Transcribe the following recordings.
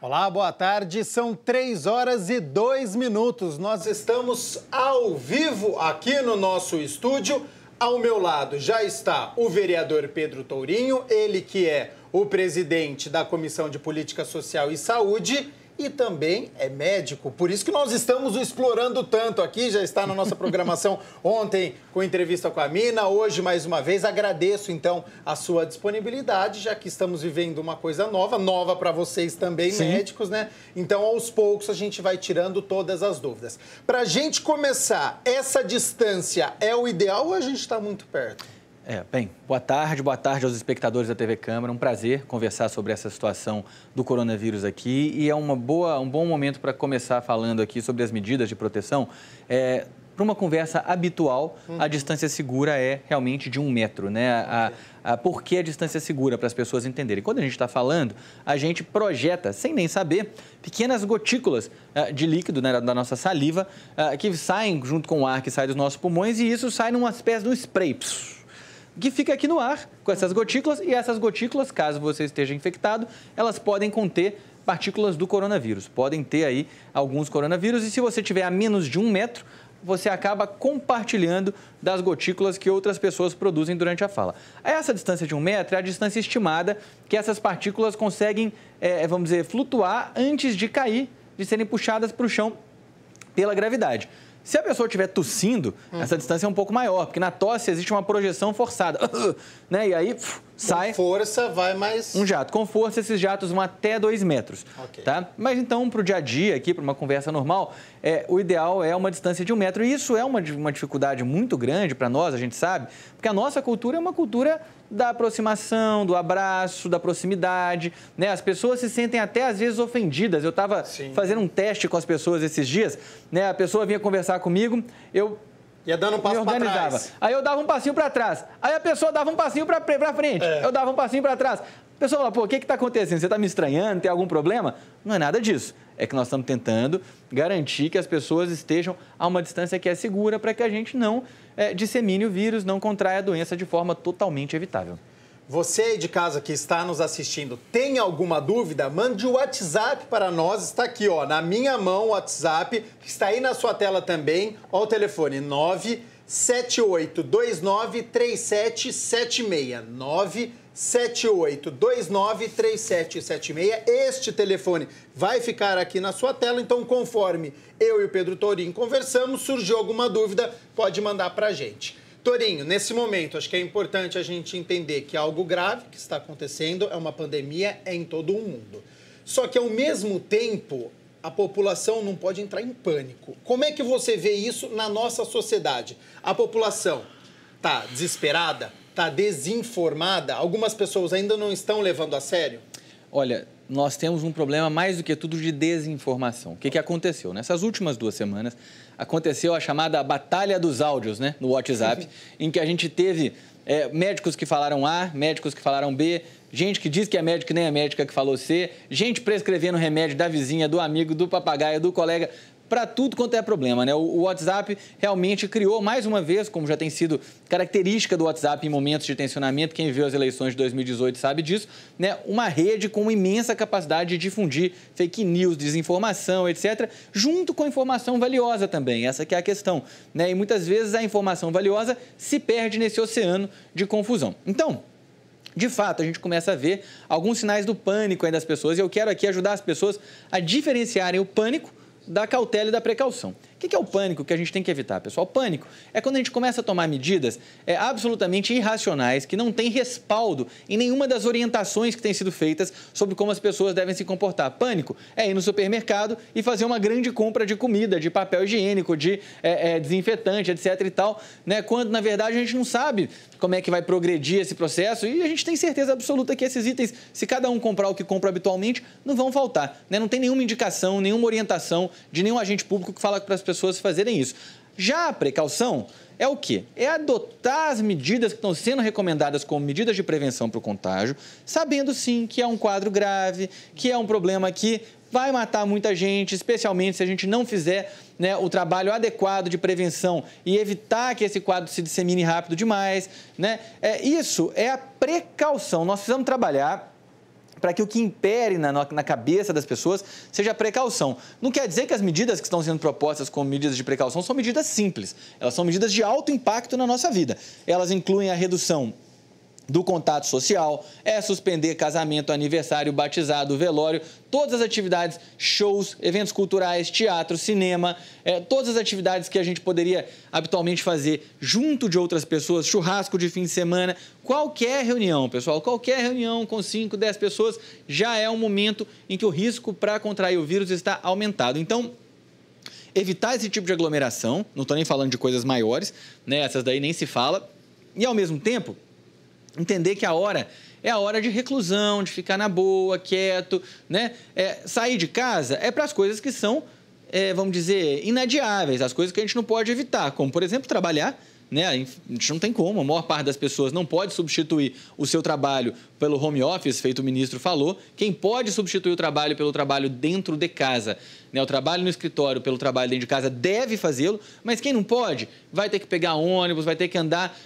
Olá, boa tarde. São três horas e dois minutos. Nós estamos ao vivo aqui no nosso estúdio. Ao meu lado já está o vereador Pedro Tourinho, ele que é o presidente da Comissão de Política Social e Saúde e também é médico. Por isso que nós estamos o explorando tanto aqui, já está na nossa programação ontem com entrevista com a Mina, hoje mais uma vez. Agradeço então a sua disponibilidade, já que estamos vivendo uma coisa nova, nova para vocês também, Sim. médicos, né? Então, aos poucos a gente vai tirando todas as dúvidas. Para a gente começar, essa distância é o ideal ou a gente está muito perto? É, bem, boa tarde, boa tarde aos espectadores da TV Câmara. Um prazer conversar sobre essa situação do coronavírus aqui e é uma boa, um bom momento para começar falando aqui sobre as medidas de proteção. É, para uma conversa habitual, uhum. a distância segura é realmente de um metro, né? A, a, por que a distância segura, para as pessoas entenderem. Quando a gente está falando, a gente projeta, sem nem saber, pequenas gotículas uh, de líquido né, da nossa saliva uh, que saem junto com o ar que sai dos nossos pulmões e isso sai numa espécie de um spray que fica aqui no ar com essas gotículas e essas gotículas, caso você esteja infectado, elas podem conter partículas do coronavírus. Podem ter aí alguns coronavírus e se você tiver a menos de um metro, você acaba compartilhando das gotículas que outras pessoas produzem durante a fala. Essa distância de um metro é a distância estimada que essas partículas conseguem, é, é vamos dizer, flutuar antes de cair, de serem puxadas para o chão pela gravidade. Se a pessoa estiver tossindo, uhum. essa distância é um pouco maior, porque na tosse existe uma projeção forçada. né? E aí sai. Com força, vai mais. Um jato. Com força, esses jatos vão até 2 metros. Okay. Tá? Mas então, para o dia a dia, aqui, para uma conversa normal, é, o ideal é uma distância de um metro. E isso é uma, uma dificuldade muito grande para nós, a gente sabe, porque a nossa cultura é uma cultura da aproximação, do abraço, da proximidade. Né? As pessoas se sentem até às vezes ofendidas. Eu estava fazendo um teste com as pessoas esses dias, né? a pessoa vinha conversar comigo, eu Ia dando um passo para trás. Aí eu dava um passinho para trás. Aí a pessoa dava um passinho para frente. É. Eu dava um passinho para trás. A pessoa fala, pô, o que está acontecendo? Você está me estranhando? Tem algum problema? Não é nada disso. É que nós estamos tentando garantir que as pessoas estejam a uma distância que é segura para que a gente não é, dissemine o vírus, não contraia a doença de forma totalmente evitável. Você aí de casa que está nos assistindo, tem alguma dúvida? Mande o WhatsApp para nós, está aqui, ó, na minha mão o WhatsApp, está aí na sua tela também, ó o telefone 978293776, 9 78293776. Este telefone vai ficar aqui na sua tela, então conforme eu e o Pedro Torim conversamos, surgiu alguma dúvida, pode mandar para a gente. Torinho, nesse momento, acho que é importante a gente entender que algo grave que está acontecendo é uma pandemia é em todo o mundo. Só que, ao mesmo tempo, a população não pode entrar em pânico. Como é que você vê isso na nossa sociedade? A população está desesperada? Está desinformada? Algumas pessoas ainda não estão levando a sério? Olha, nós temos um problema mais do que tudo de desinformação. O que, que aconteceu? Nessas últimas duas semanas, aconteceu a chamada Batalha dos Áudios, né? No WhatsApp, em que a gente teve é, médicos que falaram A, médicos que falaram B, gente que diz que é médico e nem é médica que falou C, gente prescrevendo remédio da vizinha, do amigo, do papagaio, do colega para tudo quanto é problema. Né? O WhatsApp realmente criou, mais uma vez, como já tem sido característica do WhatsApp em momentos de tensionamento, quem viu as eleições de 2018 sabe disso, né? uma rede com imensa capacidade de difundir fake news, desinformação, etc., junto com informação valiosa também. Essa que é a questão. Né? E muitas vezes a informação valiosa se perde nesse oceano de confusão. Então, de fato, a gente começa a ver alguns sinais do pânico aí das pessoas e eu quero aqui ajudar as pessoas a diferenciarem o pânico da cautela e da precaução. O que é o pânico que a gente tem que evitar, pessoal? O pânico é quando a gente começa a tomar medidas é, absolutamente irracionais, que não tem respaldo em nenhuma das orientações que têm sido feitas sobre como as pessoas devem se comportar. Pânico é ir no supermercado e fazer uma grande compra de comida, de papel higiênico, de é, é, desinfetante, etc e tal, né? quando na verdade a gente não sabe como é que vai progredir esse processo e a gente tem certeza absoluta que esses itens, se cada um comprar o que compra habitualmente, não vão faltar. Né? Não tem nenhuma indicação, nenhuma orientação de nenhum agente público que fala para as pessoas pessoas fazerem isso. Já a precaução é o quê? É adotar as medidas que estão sendo recomendadas como medidas de prevenção para o contágio, sabendo sim que é um quadro grave, que é um problema que vai matar muita gente, especialmente se a gente não fizer né, o trabalho adequado de prevenção e evitar que esse quadro se dissemine rápido demais. Né? É, isso é a precaução. Nós precisamos trabalhar para que o que impere na, na cabeça das pessoas seja precaução. Não quer dizer que as medidas que estão sendo propostas como medidas de precaução são medidas simples. Elas são medidas de alto impacto na nossa vida. Elas incluem a redução do contato social, é suspender casamento, aniversário, batizado, velório, todas as atividades, shows, eventos culturais, teatro, cinema, é, todas as atividades que a gente poderia habitualmente fazer junto de outras pessoas, churrasco de fim de semana, qualquer reunião, pessoal, qualquer reunião com 5, 10 pessoas já é um momento em que o risco para contrair o vírus está aumentado. Então, evitar esse tipo de aglomeração, não estou nem falando de coisas maiores, né? essas daí nem se fala, e ao mesmo tempo entender que a hora é a hora de reclusão, de ficar na boa, quieto, né? É, sair de casa é para as coisas que são, é, vamos dizer, inadiáveis, as coisas que a gente não pode evitar, como, por exemplo, trabalhar. Né? A gente não tem como, a maior parte das pessoas não pode substituir o seu trabalho pelo home office, feito o ministro falou. Quem pode substituir o trabalho pelo trabalho dentro de casa, né? o trabalho no escritório pelo trabalho dentro de casa, deve fazê-lo, mas quem não pode, vai ter que pegar ônibus, vai ter que andar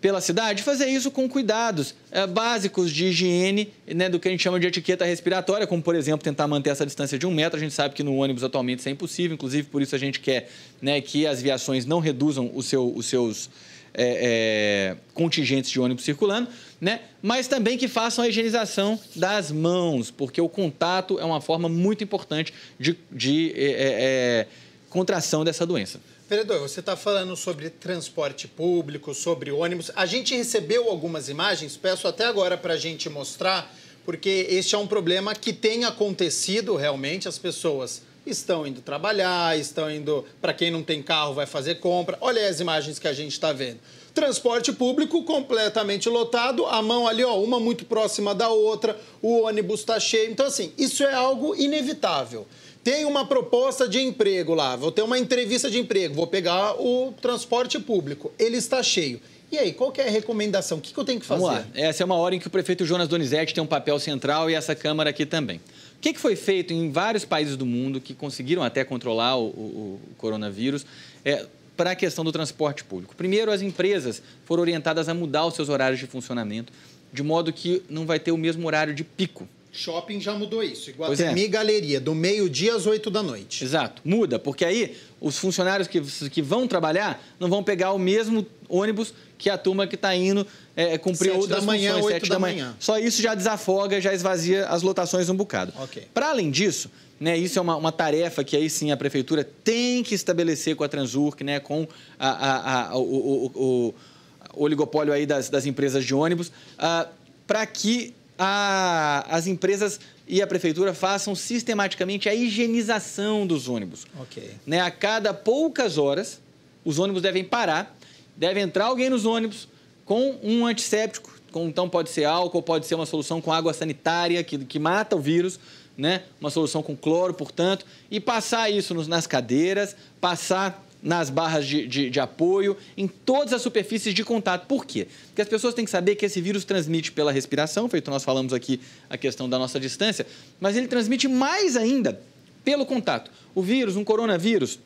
pela cidade, fazer isso com cuidados é, básicos de higiene, né, do que a gente chama de etiqueta respiratória, como, por exemplo, tentar manter essa distância de um metro. A gente sabe que no ônibus atualmente isso é impossível, inclusive por isso a gente quer né, que as viações não reduzam o seu, os seus é, é, contingentes de ônibus circulando, né, mas também que façam a higienização das mãos, porque o contato é uma forma muito importante de, de contração dessa doença. Vereador, você está falando sobre transporte público, sobre ônibus. A gente recebeu algumas imagens, peço até agora para a gente mostrar, porque este é um problema que tem acontecido realmente. As pessoas estão indo trabalhar, estão indo. Para quem não tem carro, vai fazer compra. Olha as imagens que a gente está vendo. Transporte público completamente lotado, a mão ali, ó, uma muito próxima da outra, o ônibus está cheio. Então, assim, isso é algo inevitável. Tem uma proposta de emprego lá, vou ter uma entrevista de emprego, vou pegar o transporte público, ele está cheio. E aí, qual é a recomendação? O que, que eu tenho que fazer? Vamos lá. Essa é uma hora em que o prefeito Jonas Donizete tem um papel central e essa Câmara aqui também. O que, que foi feito em vários países do mundo que conseguiram até controlar o, o, o coronavírus é, para a questão do transporte público? Primeiro, as empresas foram orientadas a mudar os seus horários de funcionamento, de modo que não vai ter o mesmo horário de pico Shopping já mudou isso. a é. Galeria, do meio-dia às oito da noite. Exato. Muda, porque aí os funcionários que, que vão trabalhar não vão pegar o mesmo ônibus que a turma que está indo é, cumprir outras da manhã, funções, 8 da, da manhã. manhã. Só isso já desafoga, já esvazia as lotações um bocado. Okay. Para além disso, né, isso é uma, uma, tarefa que aí sim a prefeitura tem que estabelecer com a Transurc, né, com a, a, a, o, o, o, o, oligopólio aí das, das empresas de ônibus, uh, ah, para que a, as empresas e a prefeitura façam sistematicamente a higienização dos ônibus. Ok. Né? A cada poucas horas, os ônibus devem parar, deve entrar alguém nos ônibus com um antisséptico, com, então pode ser álcool, pode ser uma solução com água sanitária que, que mata o vírus, né? uma solução com cloro, portanto, e passar isso nos, nas cadeiras, passar nas barras de, de, de, apoio, em todas as superfícies de contato. Por quê? Porque as pessoas têm que saber que esse vírus transmite pela respiração, feito nós falamos aqui a questão da nossa distância, mas ele transmite mais ainda pelo contato. O vírus, um coronavírus,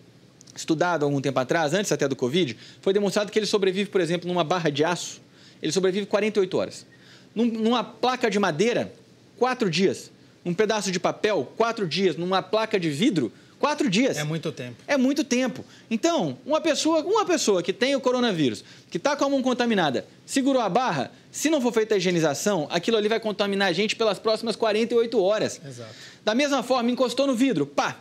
estudado algum tempo atrás, antes até do Covid, foi demonstrado que ele sobrevive, por exemplo, numa barra de aço, ele sobrevive 48 horas. Num, numa placa de madeira, 4 dias. Num pedaço de papel, 4 dias. Numa placa de vidro, Quatro dias. É muito tempo. É muito tempo. Então, uma pessoa, uma pessoa que tem o coronavírus, que está com a mão contaminada, segurou a barra, se não for feita a higienização, aquilo ali vai contaminar a gente pelas próximas 48 horas. Exato. Da mesma forma, encostou no vidro, pá!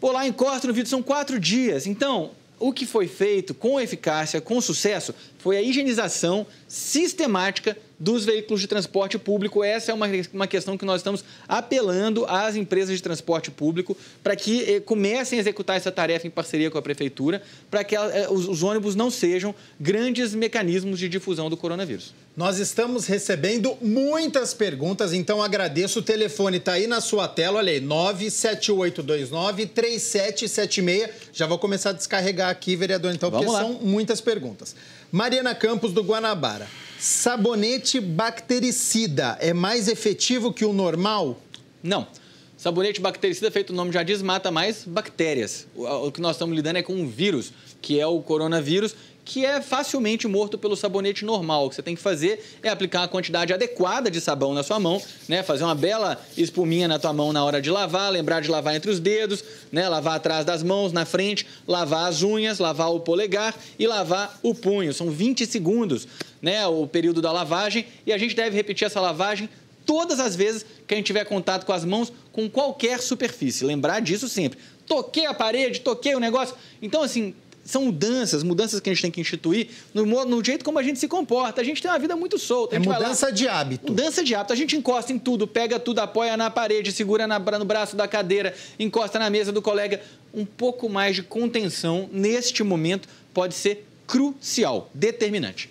Pô, lá encosta no vidro, são quatro dias. Então, o que foi feito com eficácia, com sucesso, foi a higienização sistemática dos veículos de transporte público. Essa é uma, uma questão que nós estamos apelando às empresas de transporte público para que eh, comecem a executar essa tarefa em parceria com a prefeitura, para que ela, eh, os, os ônibus não sejam grandes mecanismos de difusão do coronavírus. Nós estamos recebendo muitas perguntas, então agradeço. O telefone está aí na sua tela, olha aí, 97829-3776. Já vou começar a descarregar aqui, vereador, então, Vamos porque lá. são muitas perguntas. Mariana Campos, do Guanabara. Sabonete bactericida é mais efetivo que o normal? Não. Sabonete bactericida, feito o nome já diz, mata mais bactérias. O que nós estamos lidando é com um vírus, que é o coronavírus, que é facilmente morto pelo sabonete normal. O que você tem que fazer é aplicar uma quantidade adequada de sabão na sua mão, né? Fazer uma bela espuminha na tua mão na hora de lavar, lembrar de lavar entre os dedos, né? Lavar atrás das mãos, na frente, lavar as unhas, lavar o polegar e lavar o punho. São 20 segundos, né? O período da lavagem e a gente deve repetir essa lavagem todas as vezes que a gente tiver contato com as mãos com qualquer superfície. Lembrar disso sempre. Toquei a parede, toquei o negócio. Então, assim, são mudanças, mudanças que a gente tem que instituir no, no jeito como a gente se comporta. A gente tem uma vida muito solta. É mudança lá, de hábito. Mudança de hábito. A gente encosta em tudo, pega tudo, apoia na parede, segura na, no braço da cadeira, encosta na mesa do colega. Um pouco mais de contenção neste momento pode ser crucial, determinante.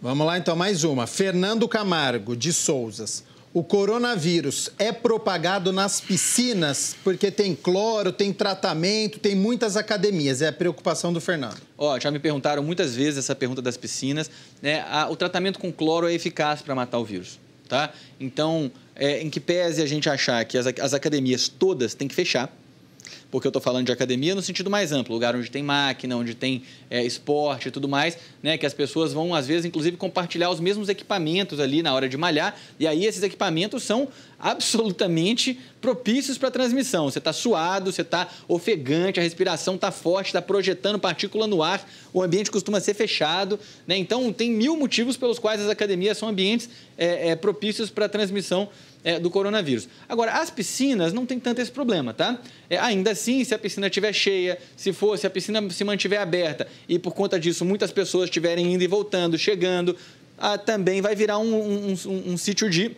Vamos lá então, mais uma. Fernando Camargo, de Souzas o coronavírus é propagado nas piscinas porque tem cloro, tem tratamento, tem muitas academias. É a preocupação do Fernando. Ó, já me perguntaram muitas vezes essa pergunta das piscinas. Né? o tratamento com cloro é eficaz para matar o vírus, tá? Então, é, em que pese a gente achar que as, as academias todas têm que fechar, porque eu estou falando de academia no sentido mais amplo, lugar onde tem máquina, onde tem é, esporte e tudo mais, né? Que as pessoas vão, às vezes, inclusive, compartilhar os mesmos equipamentos ali na hora de malhar, e aí esses equipamentos são absolutamente propícios para transmissão. Você está suado, você está ofegante, a respiração está forte, está projetando partícula no ar, o ambiente costuma ser fechado, né? Então tem mil motivos pelos quais as academias são ambientes é, é, propícios para transmissão é, do coronavírus. Agora, as piscinas não tem tanto esse problema, tá? É, ainda assim, se a piscina estiver cheia, se for, se a piscina se mantiver aberta e por conta disso muitas pessoas estiverem indo e voltando, chegando, ah, também vai virar um, um, um, um sítio de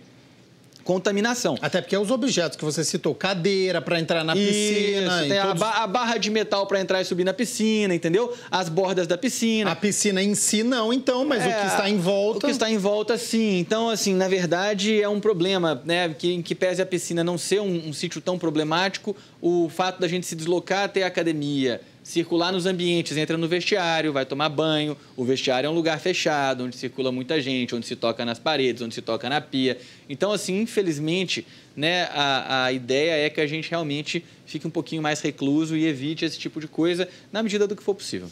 contaminação. Até porque é os objetos que você citou, cadeira para entrar na Isso, piscina. Tem todos... a, barra de metal para entrar e subir na piscina, entendeu? As bordas da piscina. A piscina em si não, então, mas é, o que é, está em volta. O que está em volta, sim. Então, assim, na verdade, é um problema, né? Que, em que pese a piscina não ser um, um sítio tão problemático, o fato da gente se deslocar até a academia circular nos ambientes, entra no vestiário, vai tomar banho. O vestiário é um lugar fechado, onde circula muita gente, onde se toca nas paredes, onde se toca na pia. Então, assim, infelizmente, né, a, a ideia é que a gente realmente fique um pouquinho mais recluso e evite esse tipo de coisa na medida do que for possível.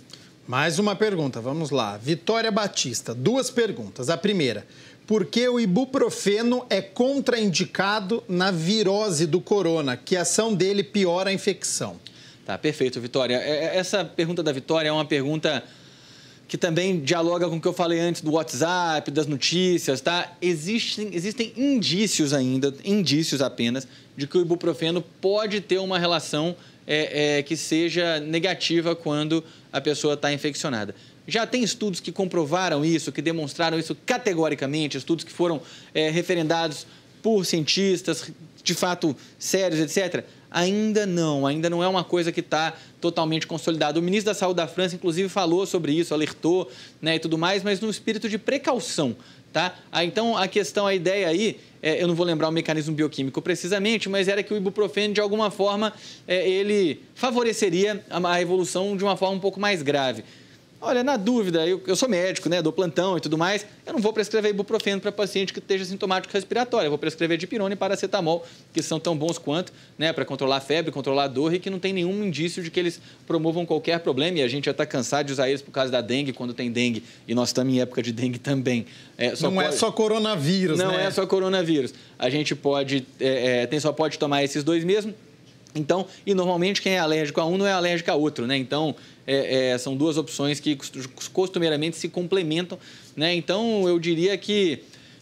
Mais uma pergunta, vamos lá. Vitória Batista, duas perguntas. A primeira, por que o ibuprofeno é contraindicado na virose do corona? Que ação dele piora a infecção? Tá, perfeito, Vitória. É, é, essa pergunta da Vitória é uma pergunta que também dialoga com o que eu falei antes do WhatsApp, das notícias, tá? Existem, existem indícios ainda, indícios apenas, de que o ibuprofeno pode ter uma relação é, é, que seja negativa quando a pessoa está infeccionada. Já tem estudos que comprovaram isso, que demonstraram isso categoricamente, estudos que foram é, referendados por cientistas de fato sérios, etc. Ainda não, ainda não é uma coisa que está totalmente consolidada. O ministro da Saúde da França, inclusive, falou sobre isso, alertou né, e tudo mais, mas no espírito de precaução. Tá? Ah, então, a questão, a ideia aí, é, eu não vou lembrar o mecanismo bioquímico precisamente, mas era que o ibuprofeno, de alguma forma, é, ele favoreceria a, a evolução de uma forma um pouco mais grave. Olha, na dúvida, eu, eu, sou médico, né? Dou plantão e tudo mais. Eu não vou prescrever ibuprofeno para paciente que esteja sintomático respiratório. Eu vou prescrever dipirona e paracetamol, que são tão bons quanto, né? Para controlar a febre, controlar a dor e que não tem nenhum indício de que eles promovam qualquer problema. E a gente já está cansado de usar eles por causa da dengue, quando tem dengue. E nós estamos em época de dengue também. É, não é pode... é só coronavírus, não né? Não é só coronavírus. A gente pode, é, é, tem, só pode tomar esses dois mesmo então, e normalmente quem é alérgico a um não é alérgico a outro, né? Então, é, é, são duas opções que costumeiramente se complementam, né? Então, eu diria que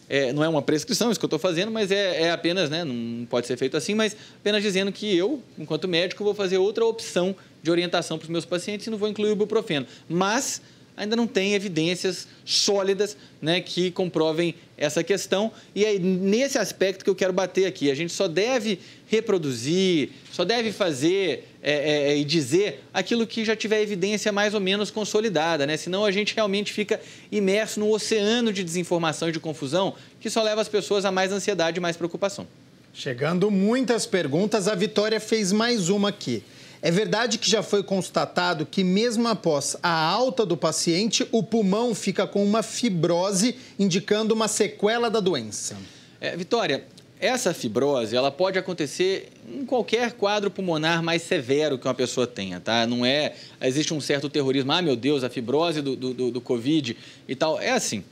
é, não é uma prescrição isso que eu estou fazendo, mas é, é, apenas, né, não pode ser feito assim, mas apenas dizendo que eu, enquanto médico, vou fazer outra opção de orientação para os meus pacientes e não vou incluir o ibuprofeno. Mas ainda não tem evidências sólidas né, que comprovem essa questão. E é nesse aspecto que eu quero bater aqui. A gente só deve reproduzir, só deve fazer é, é, é, e dizer aquilo que já tiver evidência mais ou menos consolidada, né? Senão a gente realmente fica imerso num oceano de desinformação e de confusão que só leva as pessoas a mais ansiedade e mais preocupação. Chegando muitas perguntas, a Vitória fez mais uma aqui. É verdade que já foi constatado que, mesmo após a alta do paciente, o pulmão fica com uma fibrose, indicando uma sequela da doença. É, Vitória, essa fibrose ela pode acontecer em qualquer quadro pulmonar mais severo que uma pessoa tenha, tá? Não é. Existe um certo terrorismo, ah, meu Deus, a fibrose do, do, do Covid e tal. É assim.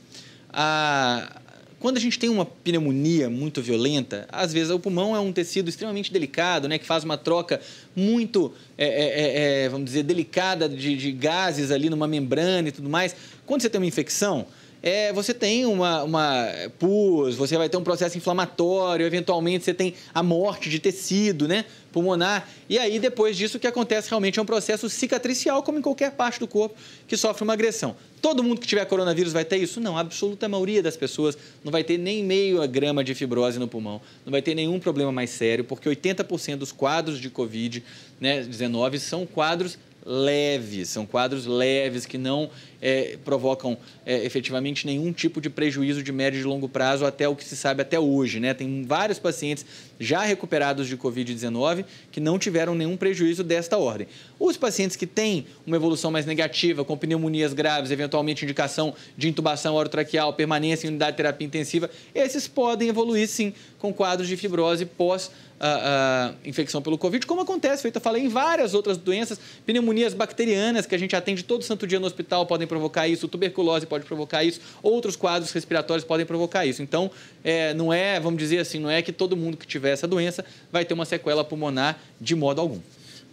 A, quando a gente tem uma pneumonia muito violenta, às vezes o pulmão é um tecido extremamente delicado, né, que faz uma troca muito, é, é, é, é vamos dizer, delicada de, de gases ali numa membrana e tudo mais. Quando você tem uma infecção, é, você tem uma, uma pus, você vai ter um processo inflamatório, eventualmente você tem a morte de tecido né, pulmonar. E aí, depois disso, o que acontece realmente é um processo cicatricial, como em qualquer parte do corpo que sofre uma agressão. Todo mundo que tiver coronavírus vai ter isso? Não, a absoluta maioria das pessoas não vai ter nem meio a grama de fibrose no pulmão, não vai ter nenhum problema mais sério, porque 80% dos quadros de Covid-19 né, são quadros leves, são quadros leves que não é, provocam é, efetivamente nenhum tipo de prejuízo de médio e de longo prazo até o que se sabe até hoje. Né? Tem vários pacientes já recuperados de Covid-19 que não tiveram nenhum prejuízo desta ordem. Os pacientes que têm uma evolução mais negativa, com pneumonias graves, eventualmente indicação de intubação orotraqueal, permanência em unidade de terapia intensiva, esses podem evoluir sim com quadros de fibrose pós a, ah, a, ah, infecção pelo Covid, como acontece, feito eu falei, em várias outras doenças, pneumonias bacterianas que a gente atende todo santo dia no hospital podem provocar isso, tuberculose pode provocar isso, outros quadros respiratórios podem provocar isso. Então, é, não é, vamos dizer assim, não é que todo mundo que tiver essa doença vai ter uma sequela pulmonar de modo algum.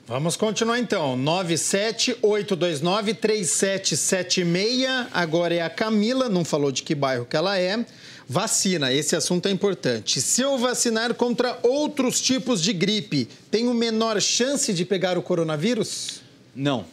Vamos continuar então. 978293776. Agora é a Camila, não falou de que bairro que ela é. Vacina, esse assunto é importante. Se eu vacinar contra outros tipos de gripe, tenho menor chance de pegar o coronavírus? Não.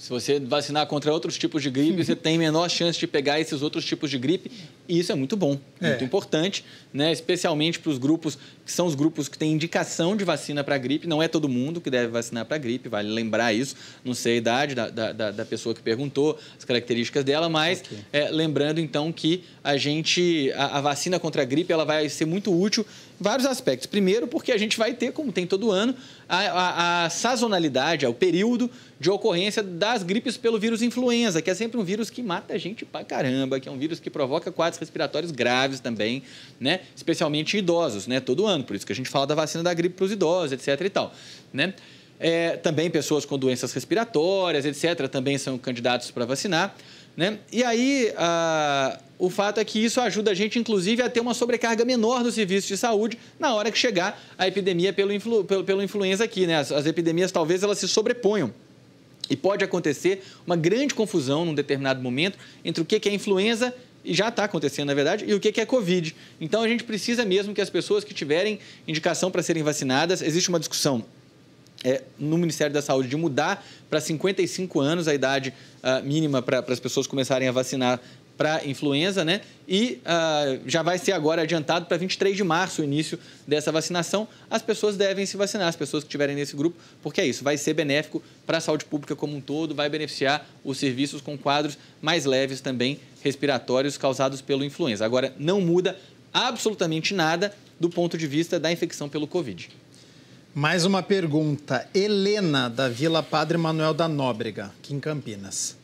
Se você vacinar contra outros tipos de gripe, você tem menor chance de pegar esses outros tipos de gripe. E isso é muito bom, é. muito importante, né? especialmente para os grupos que são os grupos que têm indicação de vacina para gripe. Não é todo mundo que deve vacinar para gripe, vale lembrar isso. Não sei a idade da, da, da pessoa que perguntou, as características dela, mas okay. é, lembrando então que a gente, a, a vacina contra a gripe, ela vai ser muito útil vários aspectos. Primeiro, porque a gente vai ter, como tem todo ano, a, a, a sazonalidade, o período de ocorrência das gripes pelo vírus influenza, que é sempre um vírus que mata a gente pra caramba, que é um vírus que provoca quadros respiratórios graves também, né? Especialmente idosos, né? Todo ano. Por isso que a gente fala da vacina da gripe para os idosos, etc. e tal, né? É, também pessoas com doenças respiratórias, etc., também são candidatos para vacinar. Né? E aí, ah, o fato é que isso ajuda a gente, inclusive, a ter uma sobrecarga menor do serviço de saúde na hora que chegar a epidemia pelo, influ, pelo, pelo influenza aqui. Né? As, as epidemias talvez elas se sobreponham. E pode acontecer uma grande confusão num determinado momento entre o que é influenza e já está acontecendo, na verdade, e o que é Covid. Então, a gente precisa mesmo que as pessoas que tiverem indicação para serem vacinadas, existe uma discussão é, no Ministério da Saúde de mudar para 55 anos a idade uh, mínima para as pessoas começarem a vacinar para influenza, né? E uh, já vai ser agora adiantado para 23 de março o início dessa vacinação. As pessoas devem se vacinar, as pessoas que estiverem nesse grupo, porque é isso, vai ser benéfico para a saúde pública como um todo, vai beneficiar os serviços com quadros mais leves também respiratórios causados pelo influenza. Agora, não muda absolutamente nada do ponto de vista da infecção pelo Covid. Mais uma pergunta. Helena, da Vila Padre Manuel da Nóbrega, aqui em Campinas.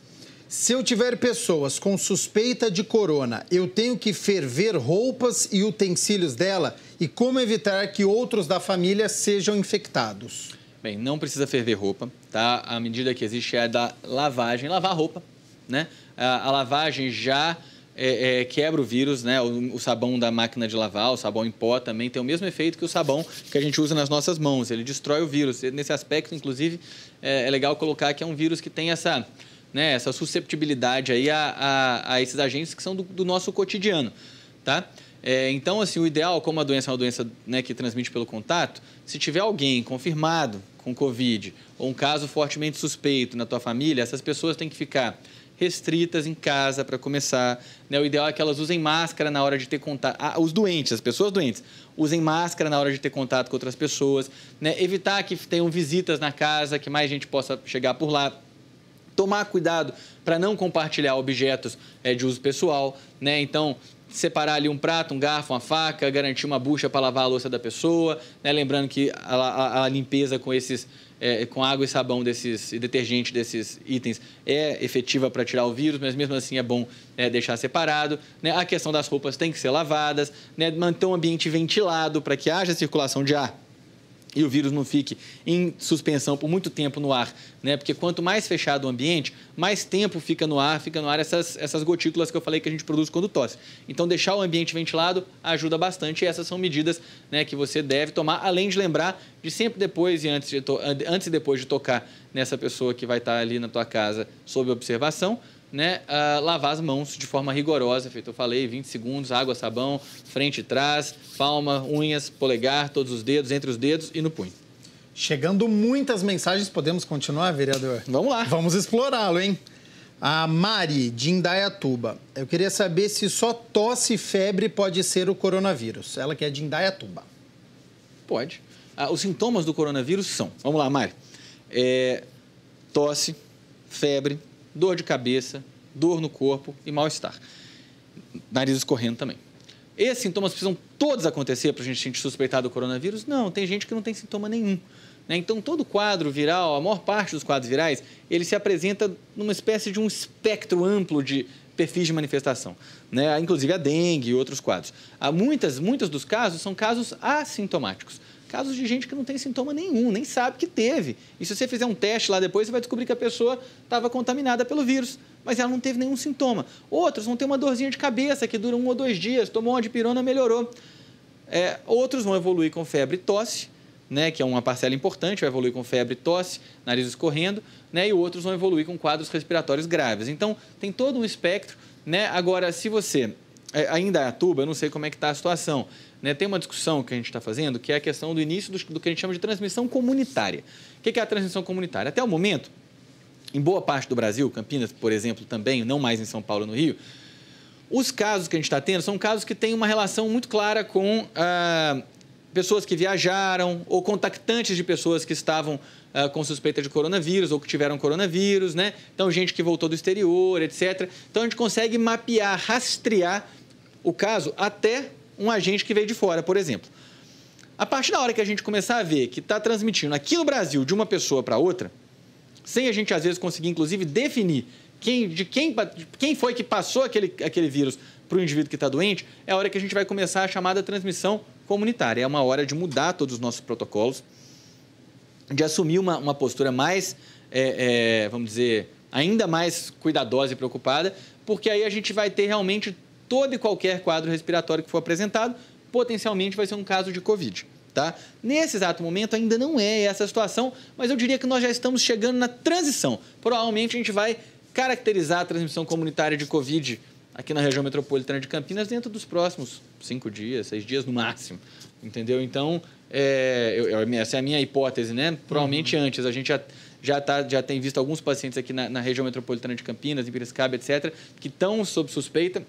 Se eu tiver pessoas com suspeita de corona, eu tenho que ferver roupas e utensílios dela? E como evitar que outros da família sejam infectados? Bem, não precisa ferver roupa, tá? A medida que existe é a da lavagem, lavar roupa, né? A, a lavagem já é, é, quebra o vírus, né? O, o, sabão da máquina de lavar, o sabão em pó também tem o mesmo efeito que o sabão que a gente usa nas nossas mãos. Ele destrói o vírus. Nesse aspecto, inclusive, é, é legal colocar que é um vírus que tem essa, né, essa susceptibilidade aí a, a, a esses agentes que são do, do nosso cotidiano, tá? É, então, assim, o ideal, como a doença é uma doença né, que transmite pelo contato, se tiver alguém confirmado com Covid ou um caso fortemente suspeito na tua família, essas pessoas têm que ficar restritas em casa para começar. Né? O ideal é que elas usem máscara na hora de ter contato. Ah, os doentes, as pessoas doentes, usem máscara na hora de ter contato com outras pessoas. Né? Evitar que tenham visitas na casa, que mais gente possa chegar por lá tomar cuidado para não compartilhar objetos é, de uso pessoal, né? Então, separar ali um prato, um garfo, uma faca, garantir uma bucha para lavar a louça da pessoa, né? Lembrando que a, a, a limpeza com esses é, com água e sabão desses e detergente desses itens é efetiva para tirar o vírus, mas mesmo assim é bom né, deixar separado. Né? A questão das roupas tem que ser lavadas, né? manter um ambiente ventilado para que haja circulação de ar e o vírus não fique em suspensão por muito tempo no ar, né? Porque quanto mais fechado o ambiente, mais tempo fica no ar, fica no ar essas, essas gotículas que eu falei que a gente produz quando tosse. Então, deixar o ambiente ventilado ajuda bastante e essas são medidas né, que você deve tomar, além de lembrar de sempre depois e antes, de antes e depois de tocar nessa pessoa que vai estar ali na tua casa sob observação, né, uh, lavar as mãos de forma rigorosa, feito eu falei, 20 segundos, água, sabão, frente e trás, palma, unhas, polegar, todos os dedos, entre os dedos e no punho. Chegando muitas mensagens, podemos continuar, vereador? Vamos lá. Vamos explorá-lo, hein? A Mari, de Indaiatuba. Eu queria saber se só tosse e febre pode ser o coronavírus. Ela que é de Indaiatuba. Pode. Ah, os sintomas do coronavírus são... Vamos lá, Mari. É, tosse, febre, dor de cabeça, dor no corpo e mal-estar. Nariz escorrendo também. Esses sintomas precisam todos acontecer para a gente suspeitar do coronavírus? Não, tem gente que não tem sintoma nenhum. Né? Então, todo quadro viral, a maior parte dos quadros virais, ele se apresenta numa espécie de um espectro amplo de perfis de manifestação, né? inclusive a dengue e outros quadros. Há muitas, muitos dos casos são casos assintomáticos casos de gente que não tem sintoma nenhum, nem sabe que teve. E se você fizer um teste lá depois, você vai descobrir que a pessoa estava contaminada pelo vírus, mas ela não teve nenhum sintoma. Outros vão ter uma dorzinha de cabeça que dura um ou dois dias, tomou uma dipirona, melhorou. É, outros vão evoluir com febre e tosse, né, que é uma parcela importante, vai evoluir com febre, tosse, nariz escorrendo, né, e outros vão evoluir com quadros respiratórios graves. Então, tem todo um espectro. Né? Agora, se você é, ainda é a tuba eu não sei como é que está a situação. Né? Tem uma discussão que a gente está fazendo, que é a questão do início do, do, que a gente chama de transmissão comunitária. O que é a transmissão comunitária? Até o momento, em boa parte do Brasil, Campinas, por exemplo, também, não mais em São Paulo no Rio, os casos que a gente está tendo são casos que têm uma relação muito clara com ah, pessoas que viajaram ou contactantes de pessoas que estavam ah, com suspeita de coronavírus ou que tiveram coronavírus, né? Então, gente que voltou do exterior, etc. Então, a gente consegue mapear, rastrear o caso até um agente que veio de fora, por exemplo. A partir da hora que a gente começar a ver que está transmitindo aqui no Brasil de uma pessoa para outra, sem a gente às vezes conseguir inclusive definir quem, de quem, de quem foi que passou aquele, aquele vírus para o indivíduo que está doente, é a hora que a gente vai começar a chamada transmissão comunitária. É uma hora de mudar todos os nossos protocolos, de assumir uma, uma postura mais, é, é, vamos dizer, ainda mais cuidadosa e preocupada, porque aí a gente vai ter realmente todo e qualquer quadro respiratório que for apresentado potencialmente vai ser um caso de Covid. Tá? Nesse exato momento ainda não é essa a situação, mas eu diria que nós já estamos chegando na transição. Provavelmente a gente vai caracterizar a transmissão comunitária de Covid aqui na região metropolitana de Campinas dentro dos próximos cinco dias, seis dias no máximo, entendeu? Então, é, eu, essa é a minha hipótese, né? Provavelmente uhum. antes, a gente já, já, tá, já tem visto alguns pacientes aqui na, na região metropolitana de Campinas, em Piracicaba, etc., que estão sob suspeita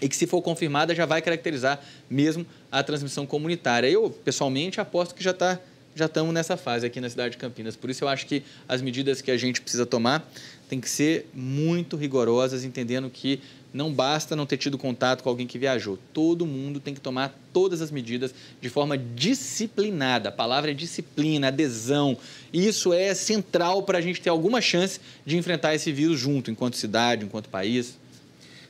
e que, se for confirmada, já vai caracterizar mesmo a transmissão comunitária. Eu, pessoalmente, aposto que já está já estamos nessa fase aqui na cidade de Campinas. Por isso eu acho que as medidas que a gente precisa tomar têm que ser muito rigorosas, entendendo que não basta não ter tido contato com alguém que viajou. Todo mundo tem que tomar todas as medidas de forma disciplinada. A palavra é disciplina, adesão. Isso é central para a gente ter alguma chance de enfrentar esse vírus junto, enquanto cidade, enquanto país.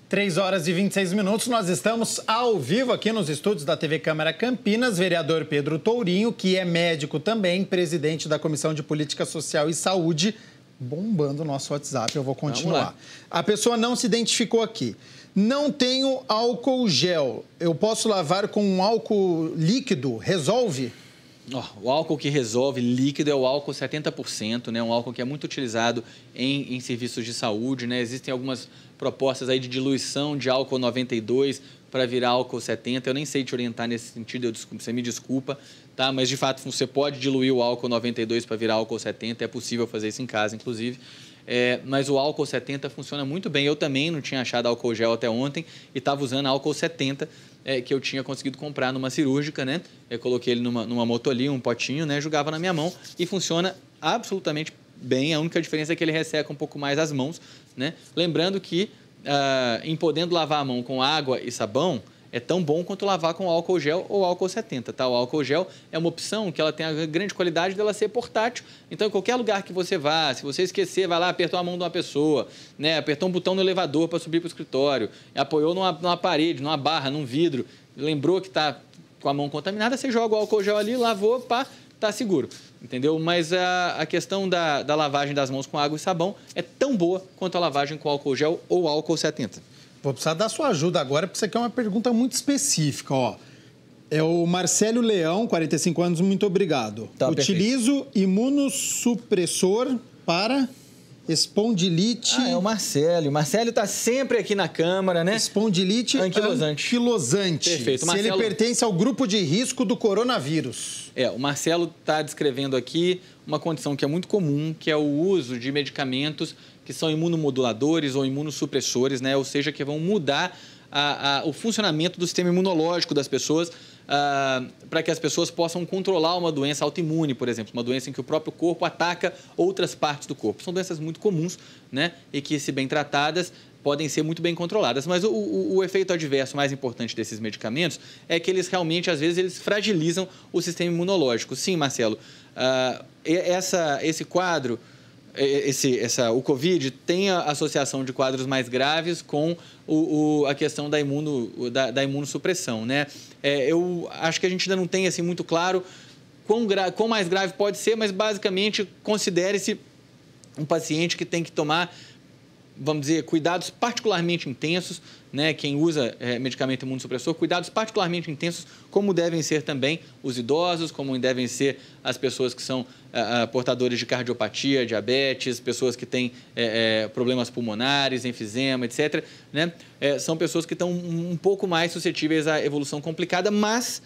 3 horas e 26 minutos, nós estamos ao vivo aqui nos estúdios da TV Câmara Campinas. Vereador Pedro Tourinho, que é médico também, presidente da Comissão de Política Social e Saúde, bombando o nosso WhatsApp. Eu vou continuar. A pessoa não se identificou aqui. Não tenho álcool gel. Eu posso lavar com um álcool líquido? Resolve? Oh, o álcool que resolve líquido é o álcool 70%, né? Um álcool que é muito utilizado em, em serviços de saúde, né? Existem algumas propostas aí de diluição de álcool 92 para virar álcool 70. Eu nem sei te orientar nesse sentido, eu você me desculpa, tá? Mas de fato você pode diluir o álcool 92 para virar álcool 70, é possível fazer isso em casa, inclusive. É, mas o álcool 70 funciona muito bem. Eu também não tinha achado álcool gel até ontem e estava usando álcool 70 é, que eu tinha conseguido comprar numa cirúrgica, né? Eu coloquei ele numa, numa motolinha, um potinho, né? Jogava na minha mão e funciona absolutamente bem. A única diferença é que ele resseca um pouco mais as mãos, né? Lembrando que, ah, em podendo lavar a mão com água e sabão, é tão bom quanto lavar com álcool gel ou álcool 70, tá? O álcool gel é uma opção que ela tem a grande qualidade dela ser portátil. Então, em qualquer lugar que você vá, se você esquecer, vai lá, apertou a mão de uma pessoa, né? Apertou um botão no elevador para subir para o escritório, apoiou numa, numa parede, numa barra, num vidro, lembrou que está com a mão contaminada, você joga o álcool gel ali, lavou, pá, tá seguro, entendeu? Mas a, a questão da, da lavagem das mãos com água e sabão é tão boa quanto a lavagem com álcool gel ou álcool 70. Vou precisar da sua ajuda agora, porque isso aqui é uma pergunta muito específica, ó. É o Marcelo Leão, 45 anos, muito obrigado. Tá, Utilizo perfeito. imunossupressor para Espondilite. Ah, é o Marcelo. O Marcelo está sempre aqui na Câmara, né? Espondilite anquilosante. anquilosante. Perfeito. Marcelo... Se ele pertence ao grupo de risco do coronavírus. É, o Marcelo está descrevendo aqui uma condição que é muito comum, que é o uso de medicamentos que são imunomoduladores ou imunossupressores, né? Ou seja, que vão mudar a, a, o funcionamento do sistema imunológico das pessoas ah, para que as pessoas possam controlar uma doença autoimune, por exemplo, uma doença em que o próprio corpo ataca outras partes do corpo. São doenças muito comuns, né? E que, se bem tratadas, podem ser muito bem controladas. Mas o, o, o, efeito adverso mais importante desses medicamentos é que eles realmente, às vezes, eles fragilizam o sistema imunológico. Sim, Marcelo, uh, essa, esse quadro é, é, esse, essa, o Covid tem a associação de quadros mais graves com o, o, a questão da, imuno, da, da imunossupressão. Né? É, eu acho que a gente ainda não tem assim, muito claro quão, gra, quão mais grave pode ser, mas basicamente considere-se um paciente que tem que tomar vamos dizer, cuidados particularmente intensos, né? quem usa é, medicamento imunossupressor, cuidados particularmente intensos, como devem ser também os idosos, como devem ser as pessoas que são é, é portadores de cardiopatia, diabetes, pessoas que têm é, é problemas pulmonares, enfisema, etc. Né? É, são pessoas que estão um pouco mais suscetíveis à evolução complicada, mas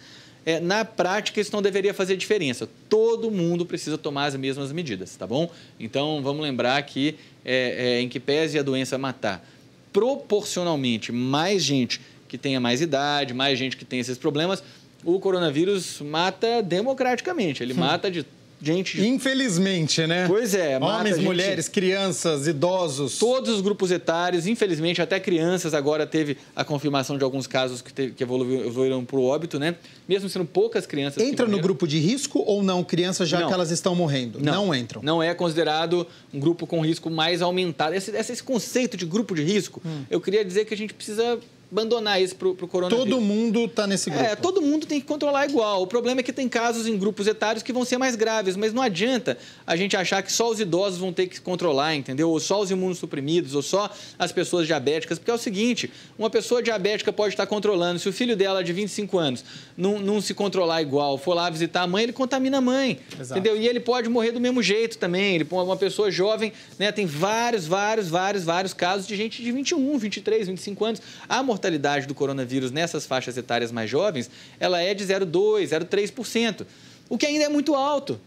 é, na prática isso não deveria fazer diferença. Todo mundo precisa tomar as mesmas medidas, tá bom? Então vamos lembrar que é, é, em que pese a doença matar proporcionalmente mais gente que tenha mais idade, mais gente que tenha esses problemas, o coronavírus mata democraticamente. Ele mata de gente. Infelizmente, né? Pois é. Homens, mulheres, crianças, idosos. Todos os grupos etários, infelizmente, até crianças. Agora teve a confirmação de alguns casos que, teve, que evoluíram para o óbito, né? Mesmo sendo poucas crianças. Entra no grupo de risco ou não crianças já não. que elas estão morrendo? Não. não entram. Não é considerado um grupo com risco mais aumentado. Esse, esse conceito de grupo de risco, hum. eu queria dizer que a gente precisa abandonar isso para o coronavírus. Todo mundo está nesse grupo. É, todo mundo tem que controlar igual. O problema é que tem casos em grupos etários que vão ser mais graves, mas não adianta a gente achar que só os idosos vão ter que controlar, entendeu? Ou só os imunossuprimidos, ou só as pessoas diabéticas, porque é o seguinte, uma pessoa diabética pode estar controlando, se o filho dela é de 25 anos não, não se controlar igual, for lá visitar a mãe, ele contamina a mãe, Exato. entendeu? E ele pode morrer do mesmo jeito também, ele uma pessoa jovem, né, tem vários, vários, vários, vários casos de gente de 21, 23, 25 anos, a mortalidade mortalidade do coronavírus nessas faixas etárias mais jovens, ela é de 0,2%, 0,3%, o que ainda é muito alto.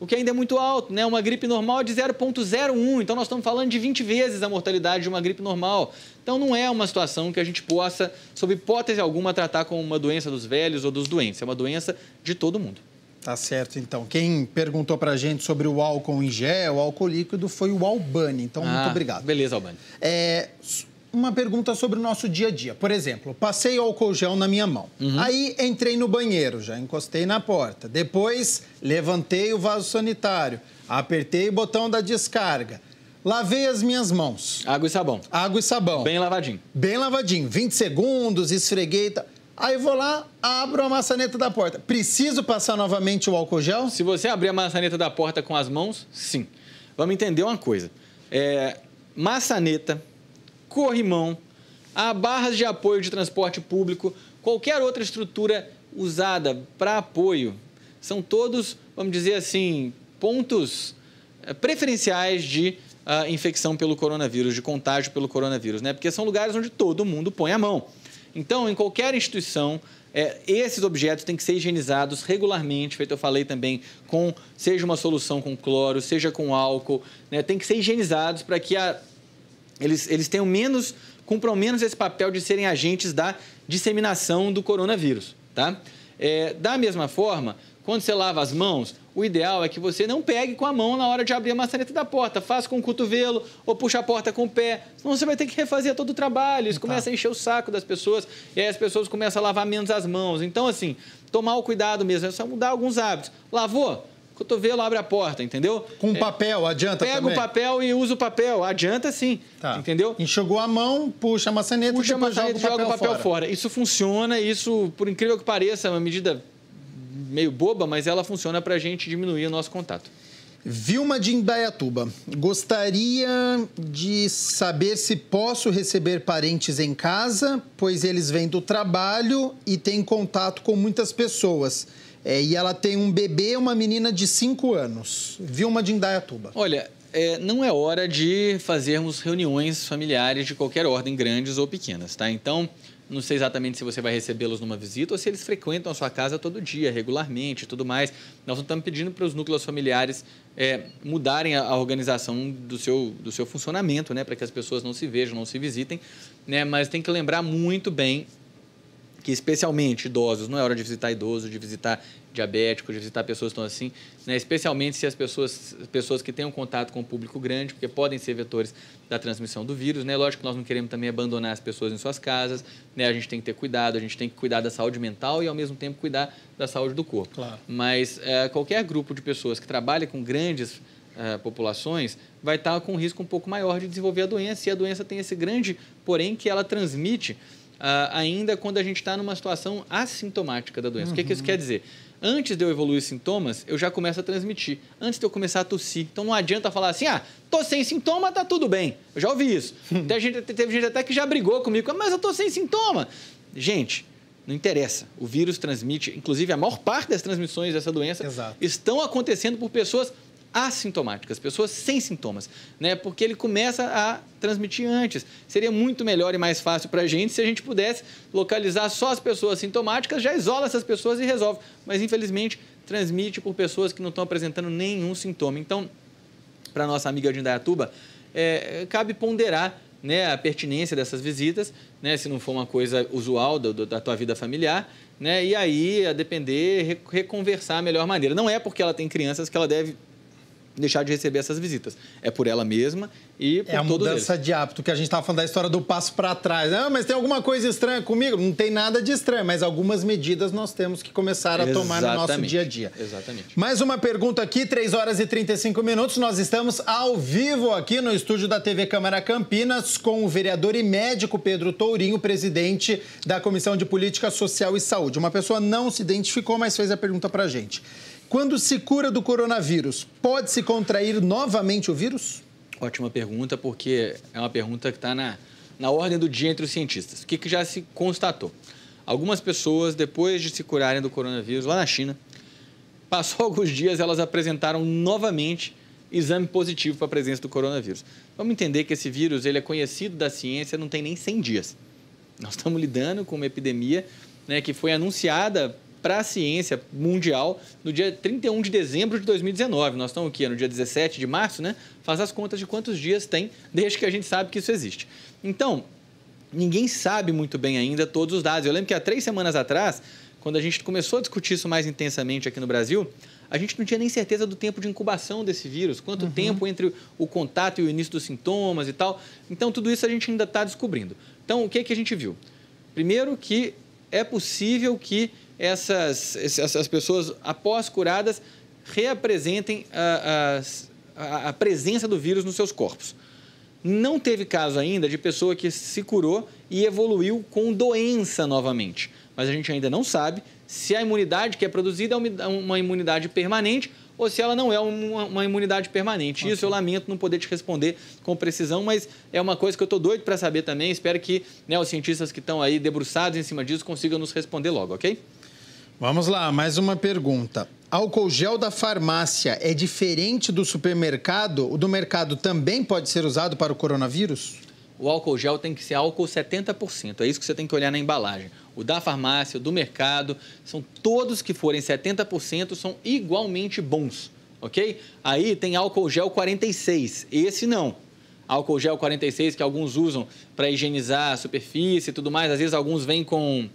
O que ainda é muito alto, né? Uma gripe normal é de 0,01, então nós estamos falando de 20 vezes a mortalidade de uma gripe normal. Então não é uma situação que a gente possa, sob hipótese alguma, tratar como uma doença dos velhos ou dos doentes. É uma doença de todo mundo. Tá certo, então. Quem perguntou pra gente sobre o álcool em gel, o álcool líquido, foi o Albani. Então, ah, muito obrigado. Beleza, Albani. É, uma pergunta sobre o nosso dia a dia. Por exemplo, passei o álcool gel na minha mão. Uhum. Aí entrei no banheiro, já encostei na porta. Depois levantei o vaso sanitário, apertei o botão da descarga. Lavei as minhas mãos. Água e sabão. Água e sabão. Bem lavadinho. Bem lavadinho. 20 segundos, esfreguei. Tá... Aí vou lá, abro a maçaneta da porta. Preciso passar novamente o álcool gel? Se você abrir a maçaneta da porta com as mãos, sim. Vamos entender uma coisa. É, maçaneta, corrimão, a barras de apoio de transporte público, qualquer outra estrutura usada para apoio. São todos, vamos dizer assim, pontos eh, preferenciais de uh, infecção pelo coronavírus, de contágio pelo coronavírus, né? Porque são lugares onde todo mundo põe a mão. Então, em qualquer instituição, é, esses objetos têm que ser higienizados regularmente, feito eu falei também, com seja uma solução com cloro, seja com álcool, né, tem que ser higienizados para que a eles, eles tenham menos, cumpram menos esse papel de serem agentes da disseminação do coronavírus, tá? É, da mesma forma, quando você lava as mãos, o ideal é que você não pegue com a mão na hora de abrir a maçaneta da porta. Faça com o cotovelo ou puxa a porta com o pé. Senão você vai ter que refazer todo o trabalho. Isso tá. começa a encher o saco das pessoas e aí as pessoas começam a lavar menos as mãos. Então, assim, tomar o cuidado mesmo. É só mudar alguns hábitos. Lavou? cotovelo abre a porta, entendeu? Com é, papel, adianta pega também? Pega o papel e usa o papel, adianta sim, tá. entendeu? Enxugou a mão, puxa a maçaneta, puxa a maçaneta joga, joga o papel, fora. fora. Isso funciona, isso, por incrível que pareça, é uma medida meio boba, mas ela funciona para a gente diminuir o nosso contato. Vilma de Indaiatuba, gostaria de saber se posso receber parentes em casa, pois eles vêm do trabalho e têm contato com muitas pessoas. É, e ela tem um bebê, uma menina de 5 anos. Vilma de Indaiatuba. Olha, é, não é hora de fazermos reuniões familiares de qualquer ordem, grandes ou pequenas, tá? Então, não sei exatamente se você vai recebê-los numa visita ou se eles frequentam a sua casa todo dia, regularmente e tudo mais. Nós não estamos pedindo para os núcleos familiares é, mudarem a, a, organização do seu, do seu funcionamento, né? Para que as pessoas não se vejam, não se visitem, né? Mas tem que lembrar muito bem que especialmente idosos, não é hora de visitar idosos, de visitar diabéticos, de visitar pessoas que estão assim, né? especialmente se as pessoas, pessoas que têm um contato com o público grande, porque podem ser vetores da transmissão do vírus. Né? Lógico que nós não queremos também abandonar as pessoas em suas casas, né? a gente tem que ter cuidado, a gente tem que cuidar da saúde mental e, ao mesmo tempo, cuidar da saúde do corpo. Claro. Mas é, qualquer grupo de pessoas que trabalha com grandes é, populações vai estar com um risco um pouco maior de desenvolver a doença, e a doença tem esse grande porém que ela transmite Uh, ainda quando a gente está numa situação assintomática da doença. Uhum. O que, que, isso uhum. quer dizer? Antes de eu evoluir os sintomas, eu já começo a transmitir. Antes de eu começar a tossir. Então não adianta falar assim, ah, tô sem sintoma, tá tudo bem. Eu já ouvi isso. Até gente, teve gente até que já brigou comigo, ah, mas eu tô sem sintoma. Gente, não interessa. O vírus transmite, inclusive a maior parte das transmissões dessa doença Exato. estão acontecendo por pessoas assintomáticas, pessoas sem sintomas, né? Porque ele começa a transmitir antes. Seria muito melhor e mais fácil para a gente se a gente pudesse localizar só as pessoas sintomáticas, já isola essas pessoas e resolve. Mas infelizmente transmite por pessoas que não estão apresentando nenhum sintoma. Então, para nossa amiga de Indaiatuba, é, cabe ponderar né, a pertinência dessas visitas, né, se não for uma coisa usual do, da tua vida familiar, né, e aí, a depender, reconversar a melhor maneira. Não é porque ela tem crianças que ela deve deixar de receber essas visitas. É por ela mesma e é por é a todos mudança eles. de hábito que a gente estava falando da história do passo para trás. Ah, mas tem alguma coisa estranha comigo? Não tem nada de estranho, mas algumas medidas nós temos que começar a Exatamente. tomar no nosso dia a dia. Exatamente. Mais uma pergunta aqui, 3 horas e 35 minutos. Nós estamos ao vivo aqui no estúdio da TV Câmara Campinas com o vereador e médico Pedro Tourinho, presidente da Comissão de Política Social e Saúde. Uma pessoa não se identificou, mas fez a pergunta para a gente. Quando se cura do coronavírus, pode-se contrair novamente o vírus? Ótima pergunta, porque é uma pergunta que está na, na ordem do dia entre os cientistas. O que, que já se constatou? Algumas pessoas, depois de se curarem do coronavírus lá na China, passou alguns dias, elas apresentaram novamente exame positivo para a presença do coronavírus. Vamos entender que esse vírus ele é conhecido da ciência não tem nem 100 dias. Nós estamos lidando com uma epidemia né, que foi anunciada para a ciência mundial no dia 31 de dezembro de 2019. Nós estamos aqui é no dia 17 de março, né? Faz as contas de quantos dias tem desde que a gente sabe que isso existe. Então, ninguém sabe muito bem ainda todos os dados. Eu lembro que há três semanas atrás, quando a gente começou a discutir isso mais intensamente aqui no Brasil, a gente não tinha nem certeza do tempo de incubação desse vírus, quanto uhum. tempo entre o contato e o início dos sintomas e tal. Então, tudo isso a gente ainda está descobrindo. Então, o que, é que a gente viu? Primeiro, que é possível que essas, essas pessoas, após curadas, reapresentem a, a, a presença do vírus nos seus corpos. Não teve caso ainda de pessoa que se curou e evoluiu com doença novamente. Mas a gente ainda não sabe se a imunidade que é produzida é uma imunidade permanente ou se ela não é uma, uma imunidade permanente. Okay. Isso eu lamento não poder te responder com precisão, mas é uma coisa que eu estou doido para saber também. Espero que né, os cientistas que estão aí debruçados em cima disso consigam nos responder logo, ok? Vamos lá, mais uma pergunta. Álcool gel da farmácia é diferente do supermercado? O do mercado também pode ser usado para o coronavírus? O álcool gel tem que ser álcool 70%. É isso que você tem que olhar na embalagem. O da farmácia, o do mercado, são todos que forem 70% são igualmente bons, ok? Aí tem álcool gel 46. Esse não álcool gel 46 que alguns usam para higienizar a superfície e tudo mais. Às vezes alguns vêm com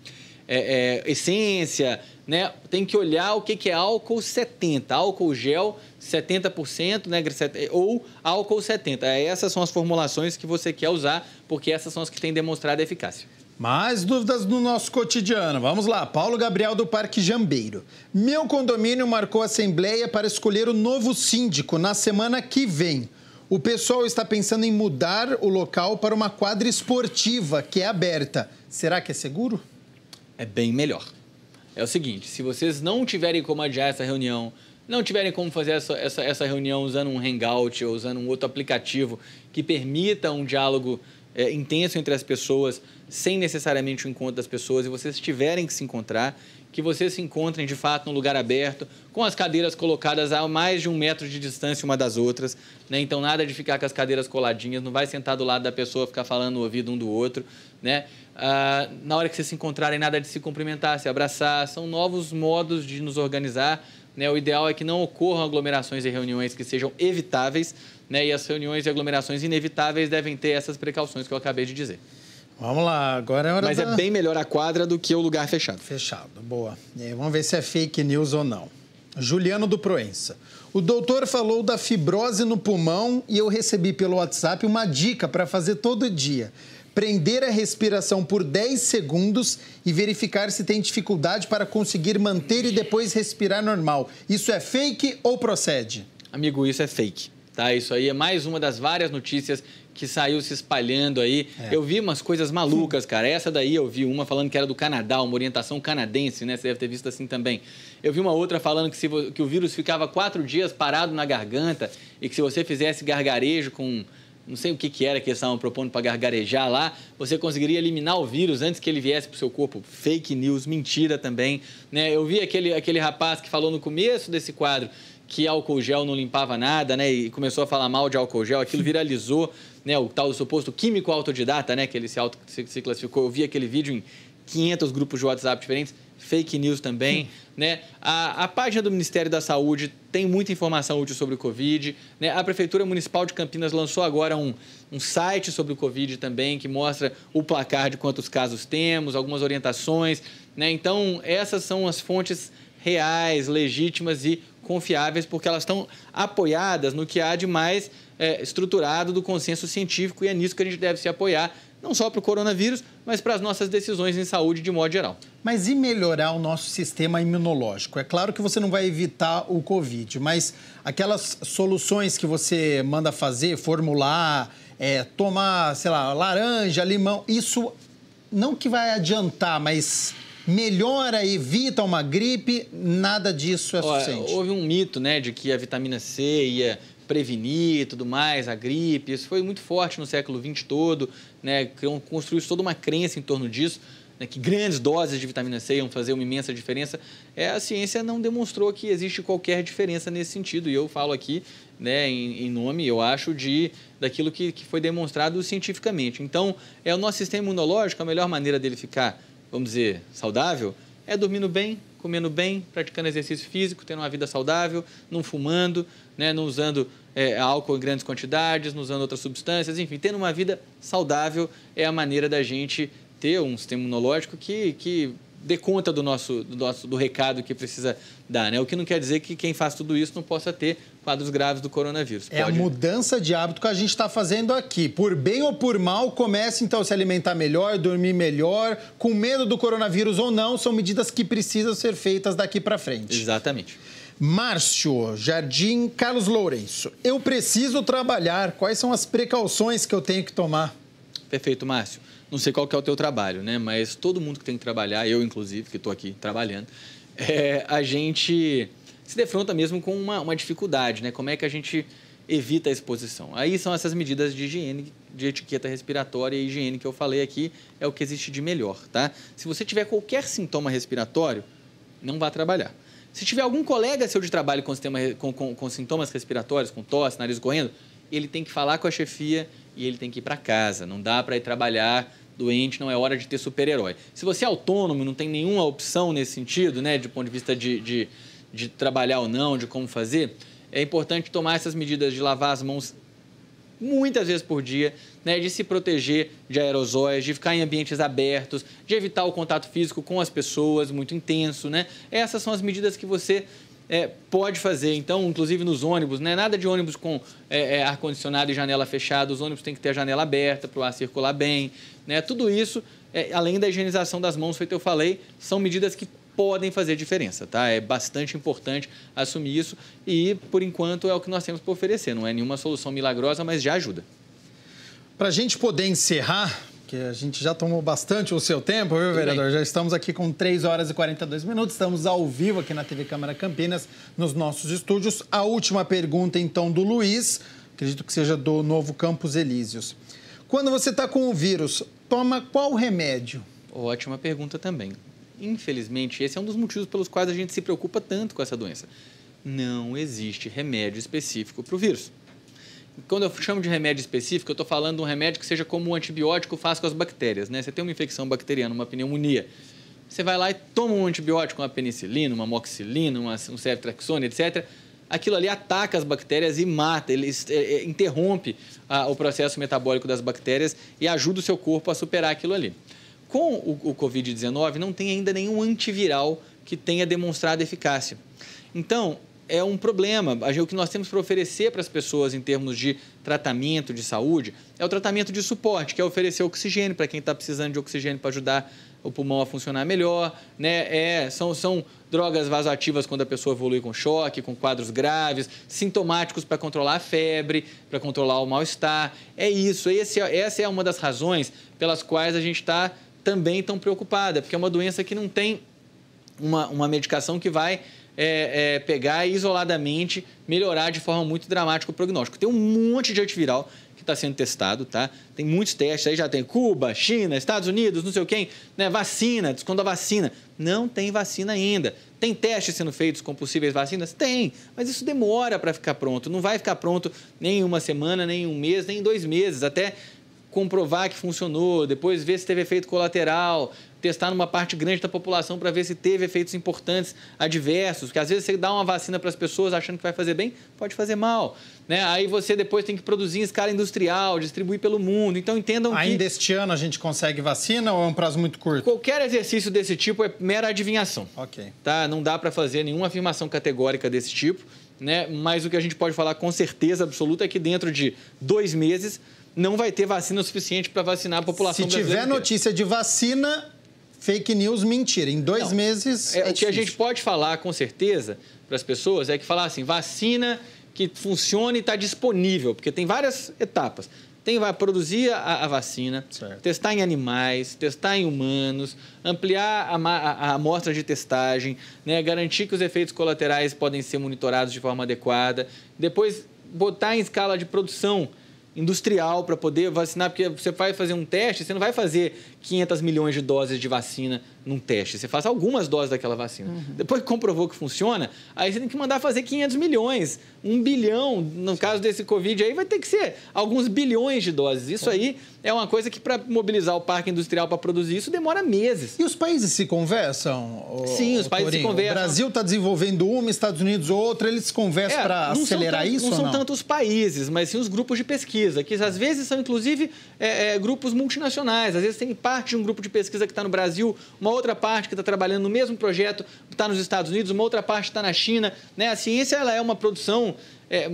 é, é, essência, né? Tem que olhar o que, que é álcool 70, álcool gel 70%, né? Ou álcool 70. É, essas são as formulações que você quer usar, porque essas são as que têm demonstrado eficácia. Mais dúvidas no nosso cotidiano. Vamos lá. Paulo Gabriel do Parque Jambeiro. Meu condomínio marcou assembleia para escolher o novo síndico na semana que vem. O pessoal está pensando em mudar o local para uma quadra esportiva que é aberta. Será que é seguro? é bem melhor. É o seguinte, se vocês não tiverem como adiar essa reunião, não tiverem como fazer essa, essa, essa reunião usando um Hangout ou usando um outro aplicativo que permita um diálogo é, intenso entre as pessoas, sem necessariamente o encontro das pessoas, e vocês tiverem que se encontrar, que vocês se encontrem de fato num lugar aberto, com as cadeiras colocadas a mais de um metro de distância uma das outras. Né? Então, nada de ficar com as cadeiras coladinhas, não vai sentar do lado da pessoa, ficar falando no ouvido um do outro. Né? Ah, na hora que vocês se encontrarem, nada de se cumprimentar, se abraçar. São novos modos de nos organizar. Né? O ideal é que não ocorram aglomerações e reuniões que sejam evitáveis, né? e as reuniões e aglomerações inevitáveis devem ter essas precauções que eu acabei de dizer. Vamos lá, agora é hora Mas é da... é bem melhor a quadra do que o lugar fechado. Fechado, boa. É, vamos ver se é fake news ou não. Juliano do Proença. O doutor falou da fibrose no pulmão e eu recebi pelo WhatsApp uma dica para fazer todo dia. Prender a respiração por 10 segundos e verificar se tem dificuldade para conseguir manter e depois respirar normal. Isso é fake ou procede? Amigo, isso é fake. Tá, isso aí é mais uma das várias notícias que saiu se espalhando aí. É. Eu vi umas coisas malucas, cara. Essa daí eu vi uma falando que era do Canadá, uma orientação canadense, né? Você deve ter visto assim também. Eu vi uma outra falando que, se, que o vírus ficava quatro dias parado na garganta e que se você fizesse gargarejo com. Não sei o que, que era que eles estavam propondo para gargarejar lá, você conseguiria eliminar o vírus antes que ele viesse para o seu corpo. Fake news, mentira também. Né? Eu vi aquele, aquele rapaz que falou no começo desse quadro que álcool gel não limpava nada, né? E começou a falar mal de álcool gel, aquilo viralizou né, o tal do suposto químico autodidata, né, que ele se, auto, se, se classificou. Eu vi aquele vídeo em 500 grupos de WhatsApp diferentes, fake news também, né? A, a, página do Ministério da Saúde tem muita informação útil sobre o Covid, né? A Prefeitura Municipal de Campinas lançou agora um, um site sobre o Covid também, que mostra o placar de quantos casos temos, algumas orientações, né? Então, essas são as fontes reais, legítimas e confiáveis, porque elas estão apoiadas no que há de mais é, estruturado do consenso científico e é nisso que a gente deve se apoiar, não só para o coronavírus, mas para as nossas decisões em saúde de modo geral. Mas e melhorar o nosso sistema imunológico? É claro que você não vai evitar o Covid, mas aquelas soluções que você manda fazer, formular, é, tomar, sei lá, laranja, limão, isso não que vai adiantar, mas melhora, evita uma gripe, nada disso é suficiente. Houve um mito, né, de que a vitamina C ia prevenir e tudo mais, a gripe. Isso foi muito forte no século XX todo, né? Construiu-se toda uma crença em torno disso, né? que grandes doses de vitamina C iam fazer uma imensa diferença. É, a ciência não demonstrou que existe qualquer diferença nesse sentido. E eu falo aqui, né, em, em nome, eu acho, de daquilo que, que foi demonstrado cientificamente. Então, é o nosso sistema imunológico, a melhor maneira dele ficar, vamos dizer, saudável, é dormindo bem, comendo bem, praticando exercício físico, tendo uma vida saudável, não fumando, né, não usando é, álcool em grandes quantidades, não usando outras substâncias, enfim, tendo uma vida saudável é a maneira da gente ter um sistema imunológico que, que dê conta do nosso, do nosso do recado que precisa dar, né? O que não quer dizer que quem faz tudo isso não possa ter quadros graves do coronavírus. É a mudança de hábito que a gente está fazendo aqui. Por bem ou por mal, comece então a se alimentar melhor, dormir melhor, com medo do coronavírus ou não, são medidas que precisam ser feitas daqui para frente. Exatamente. Márcio Jardim Carlos Lourenço, eu preciso trabalhar. Quais são as precauções que eu tenho que tomar? Perfeito, Márcio. Não sei qual que é o teu trabalho, né? Mas todo mundo que tem que trabalhar, eu inclusive, que estou aqui trabalhando, é, a gente se defronta mesmo com uma, uma dificuldade, né? Como é que a gente evita a exposição. Aí são essas medidas de higiene, de etiqueta respiratória e higiene que eu falei aqui, é o que existe de melhor, tá? Se você tiver qualquer sintoma respiratório, não vá trabalhar. Se tiver algum colega seu de trabalho com, sistema, com, com, com sintomas respiratórios, com tosse, nariz correndo, ele tem que falar com a chefia e ele tem que ir para casa. Não dá para ir trabalhar doente, não é hora de ter super-herói. Se você é autônomo, não tem nenhuma opção nesse sentido, né, de ponto de vista de, de, de trabalhar ou não, de como fazer, é importante tomar essas medidas de lavar as mãos muitas vezes por dia, né, de se proteger de aerosóis, de ficar em ambientes abertos, de evitar o contato físico com as pessoas muito intenso. Né? Essas são as medidas que você é, pode fazer. Então, inclusive nos ônibus, né? nada de ônibus com é, é, ar-condicionado e janela fechada, os ônibus têm que ter a janela aberta para o ar circular bem. Né? Tudo isso, é, além da higienização das mãos, feito eu falei, são medidas que podem fazer diferença, tá? É bastante importante assumir isso e, por enquanto, é o que nós temos para oferecer. Não é nenhuma solução milagrosa, mas já ajuda. Para a gente poder encerrar, que a gente já tomou bastante o seu tempo, viu, vereador? Já estamos aqui com 3 horas e 42 minutos, estamos ao vivo aqui na TV Câmara Campinas, nos nossos estúdios. A última pergunta, então, do Luiz, acredito que seja do novo Campos Elíseos. Quando você está com o vírus, toma qual remédio? Ótima pergunta também. Infelizmente, esse é um dos motivos pelos quais a gente se preocupa tanto com essa doença. Não existe remédio específico para o vírus. Quando eu chamo de remédio específico, eu estou falando de um remédio que seja como o um antibiótico faz com as bactérias. Né? Você tem uma infecção bacteriana, uma pneumonia. Você vai lá e toma um antibiótico, uma penicilina, uma moxilina, uma, um ceftraxone, etc. Aquilo ali ataca as bactérias e mata, ele é, é, interrompe a, o processo metabólico das bactérias e ajuda o seu corpo a superar aquilo ali. Com o, o Covid-19, não tem ainda nenhum antiviral que tenha demonstrado eficácia. Então, é um problema. O que nós temos para oferecer para as pessoas em termos de tratamento de saúde é o tratamento de suporte, que é oferecer oxigênio para quem está precisando de oxigênio para ajudar o pulmão a funcionar melhor, né? É, são, são drogas vasoativas quando a pessoa evolui com choque, com quadros graves, sintomáticos para controlar a febre, para controlar o mal-estar. É isso. Esse, é, essa é uma das razões pelas quais a gente está também tão preocupada, porque é uma doença que não tem uma, uma medicação que vai é, é, pegar isoladamente melhorar de forma muito dramática o prognóstico. Tem um monte de antiviral que está sendo testado, tá? Tem muitos testes, aí já tem Cuba, China, Estados Unidos, não sei o quem, né? Vacina, quando a vacina. Não tem vacina ainda. Tem testes sendo feitos com possíveis vacinas? Tem, mas isso demora para ficar pronto. Não vai ficar pronto nem em uma semana, nem em um mês, nem em dois meses, até comprovar que funcionou, depois ver se teve efeito colateral, testar numa parte grande da população para ver se teve efeitos importantes adversos, que às vezes você dá uma vacina para as pessoas achando que vai fazer bem, pode fazer mal. Né? Aí você depois tem que produzir em escala industrial, distribuir pelo mundo. Então entendam Ainda que. Ainda este ano a gente consegue vacina ou é um prazo muito curto? Qualquer exercício desse tipo é mera adivinhação. Ok. Tá? Não dá para fazer nenhuma afirmação categórica desse tipo. Né? Mas o que a gente pode falar com certeza absoluta é que dentro de dois meses não vai ter vacina suficiente para vacinar a população Se tiver notícia de vacina, Fake news, mentira. Em dois Não. meses. É, é o que a gente pode falar com certeza para as pessoas é que falar assim: vacina que funcione e está disponível, porque tem várias etapas. Tem, vai produzir a, a vacina, certo. testar em animais, testar em humanos, ampliar a, a, a amostra de testagem, né, garantir que os efeitos colaterais podem ser monitorados de forma adequada, depois botar em escala de produção industrial para poder vacinar, porque você vai fazer um teste, você não vai fazer 500 milhões de doses de vacina num teste. Você faz algumas doses daquela vacina. Uhum. Depois que comprovou que funciona, aí você tem que mandar fazer 500 milhões, um bilhão. No Sim. caso desse Covid aí, vai ter que ser alguns bilhões de doses. Isso é. aí é uma coisa que, para mobilizar o parque industrial para produzir isso, demora meses. E os países se conversam? Sim, os países Torinho. se conversam. O Brasil está desenvolvendo uma, Estados Unidos outra. Eles se conversam é, para acelerar tanto, isso? Não são não? tanto os países, mas sim os grupos de pesquisa, que às é. vezes são, inclusive, é, é, grupos multinacionais. Às vezes tem parte de um grupo de pesquisa que está no Brasil, uma outra parte que está trabalhando no mesmo projeto está nos Estados Unidos, uma outra parte está na China. Né? A ciência ela é uma produção é,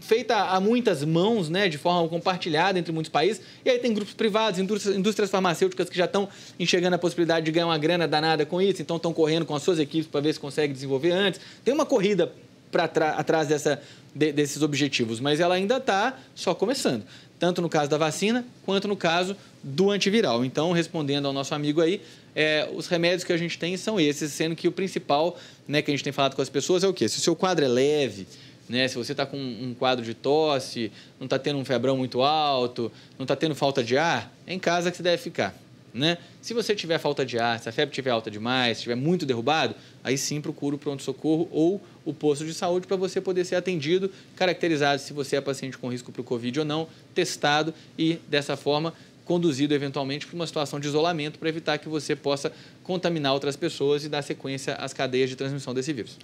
feita a muitas mãos, né, de forma compartilhada entre muitos países. E aí tem grupos privados, indústrias, indústrias farmacêuticas que já estão enxergando a possibilidade de ganhar uma grana danada com isso, então estão correndo com as suas equipes para ver se consegue desenvolver antes. Tem uma corrida para atrás dessa, de, desses objetivos, mas ela ainda está só começando, tanto no caso da vacina quanto no caso do antiviral. Então, respondendo ao nosso amigo aí, é, os remédios que a gente tem são esses, sendo que o principal né, que a gente tem falado com as pessoas é o quê? Se o seu quadro é leve, né, se você está com um quadro de tosse, não está tendo um febrão muito alto, não está tendo falta de ar, é em casa que você deve ficar. Né? Se você tiver falta de ar, se a febre estiver alta demais, estiver muito derrubado, aí sim procura o pronto-socorro ou o posto de saúde para você poder ser atendido, caracterizado se você é paciente com risco para o Covid ou não, testado e dessa forma conduzido eventualmente para uma situação de isolamento para evitar que você possa contaminar outras pessoas e dar sequência às cadeias de transmissão desse vírus.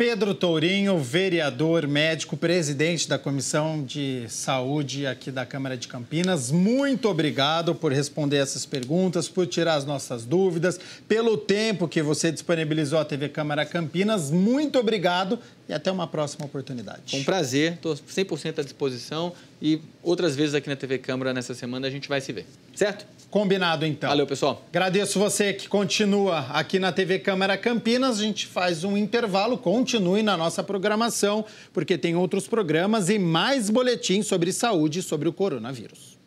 Pedro Tourinho, vereador médico, presidente da Comissão de Saúde aqui da Câmara de Campinas. Muito obrigado por responder essas perguntas, por tirar as nossas dúvidas, pelo tempo que você disponibilizou à TV Câmara Campinas. Muito obrigado e até uma próxima oportunidade. Um prazer, estou 100% à disposição e outras vezes aqui na TV Câmara nessa semana a gente vai se ver, certo? Combinado, então. Valeu, pessoal. Agradeço você que continua aqui na TV Câmara Campinas. A gente faz um intervalo, continue na nossa programação, porque tem outros programas e mais boletins sobre saúde e sobre o coronavírus.